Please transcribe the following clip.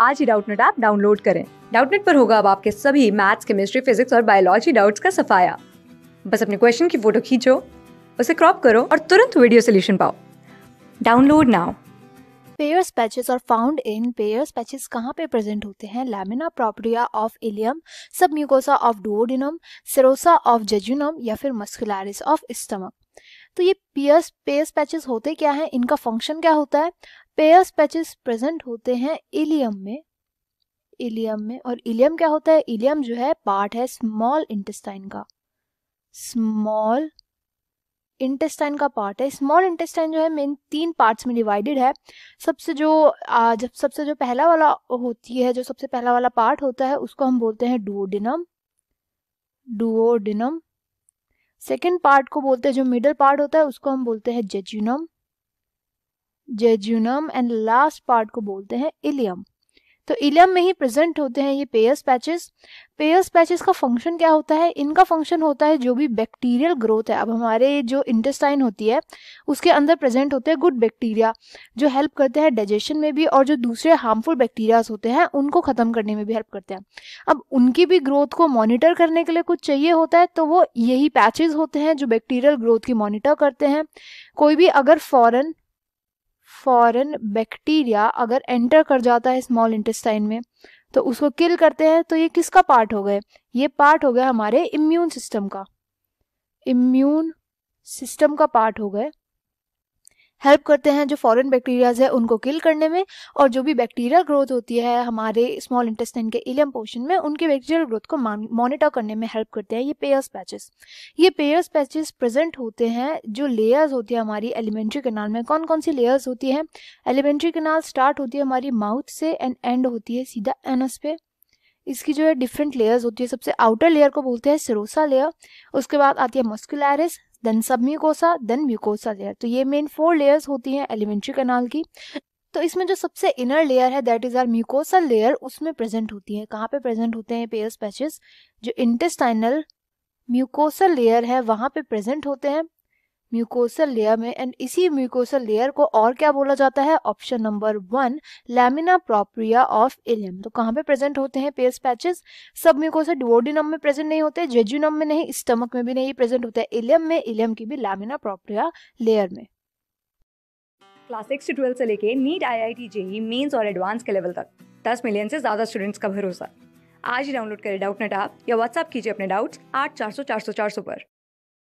आज ही Doubtnut app download करें डाउटनेट पर होगा अब आपके सभी मैथ्स केमिस्ट्री फिजिक्स और बायोलॉजी डाउट्स का सफाया बस अपने क्वेश्चन की फोटो खींचो उसे क्रॉप करो और तुरंत वीडियो सोल्यूशन पाओ डाउनलोड नाउ पेयर पैचेस और फाउंड इन पेयर पैचेस कहाँ पे प्रेजेंट होते हैं lamina propria of ileum submucosa of duodenum serosa of jejunum या फिर मस्कुलरिस ऑफ स्टमक तो ये पियर्स पेयर्स पैचेस होते क्या हैं इनका फंक्शन क्या होता है पेयर्स पैचेस प्रेजेंट होते हैं इलियम में इलियम में और इलियम क्या होता है इलियम जो है पार्ट है स्मॉल इंटेस्टाइन का स्मॉल इंटेस्टाइन का पार्ट है स्मॉल इंटेस्टाइन जो है मेन तीन पार्ट्स में डिवाइडेड है सबसे जो जब सबसे जो पहला वाला होती है जो सबसे पहला वाला पार्ट होता है उसको हम बोलते हैं डुओडिनम डुओडिनम सेकेंड पार्ट को बोलते हैं जो मिडल पार्ट होता है उसको हम बोलते हैं jejunum jejunum and last part को बोलते हैं इलियम तो इलियम में ही प्रेजेंट होते हैं ये पेयर्स पैचेस पेयर्स पैचेस का फंक्शन क्या होता है इनका फंक्शन होता है जो भी बैक्टीरियल ग्रोथ है अब हमारे जो इंटेस्टाइन होती है उसके अंदर प्रेजेंट होते हैं गुड बैक्टीरिया जो हेल्प करते हैं डाइजेशन में भी और जो दूसरे हार्मफुल बैक्टीरियाज होते हैं उनको ख़त्म करने में भी हेल्प करते हैं अब उनकी भी ग्रोथ को मॉनिटर करने के लिए कुछ चाहिए होता है तो वो यही पैचेज होते हैं जो बैक्टीरियल ग्रोथ की मॉनिटर करते हैं कोई भी अगर फॉरन फॉरेन बैक्टीरिया अगर एंटर कर जाता है स्मॉल इंटेस्टाइन में तो उसको किल करते हैं तो ये किसका पार्ट हो गए ये पार्ट हो गया हमारे इम्यून सिस्टम का इम्यून सिस्टम का पार्ट हो गए हेल्प करते हैं जो फॉरेन बैक्टीरियाज है उनको किल करने में और जो भी बैक्टीरियल ग्रोथ होती है हमारे स्मॉल इंटेस्टाइन के इलियम पोर्शन में उनके बैक्टीरियल ग्रोथ को मॉनिटर करने में हेल्प करते हैं ये पेयर्स पैचेस ये पेयर्स पैचेस प्रेजेंट होते हैं जो लेयर्स होती है हमारी एलिमेंट्री कनाल में कौन कौन सी लेयर्स होती हैं एलिमेंट्री कनाल स्टार्ट होती है हमारी माउथ से एंड एंड होती है सीधा एनस पे इसकी जो है डिफरेंट लेयर्स होती है सबसे आउटर लेयर को बोलते हैं सिरोसा लेयर उसके बाद आती है muscularis then submucosa then mucosa layer तो ये मेन फोर लेयर्स होती हैं एलिमेंट्री कनाल की तो इसमें जो सबसे इनर लेयर है that is our mucosal layer उसमें प्रेजेंट होती है कहाँ पे प्रेजेंट होते हैं पेयर्स पैचेस जो इंटेस्टाइनल म्यूकोसल लेयर है वहां पे प्रेजेंट होते हैं म्यूकोसल लेयर में एंड इसी म्यूकोसल लेयर को और क्या बोला जाता है option number one lamina propria of ileum तो कहाँ पे प्रेजेंट होते हैं Peyer's patches submucosal duodenum में प्रेजेंट नहीं होते जेजुनम में नहीं स्टमक में भी नहीं प्रेजेंट होते इलियम में इलियम की भी लैमिना प्रोप्रिया लेयर में क्लास सिक्स से ट्वेल्थ से लेके NEET I I T JEE mains और एडवांस के लेवल तक दस मिलियन से ज़्यादा स्टूडेंट्स का भरोसा आज ही डाउनलोड करें डाउट नेट आप या व्हाट्सअप कीजिए अपने डाउट्स आठ चार सौ चार सौ चार सौ पर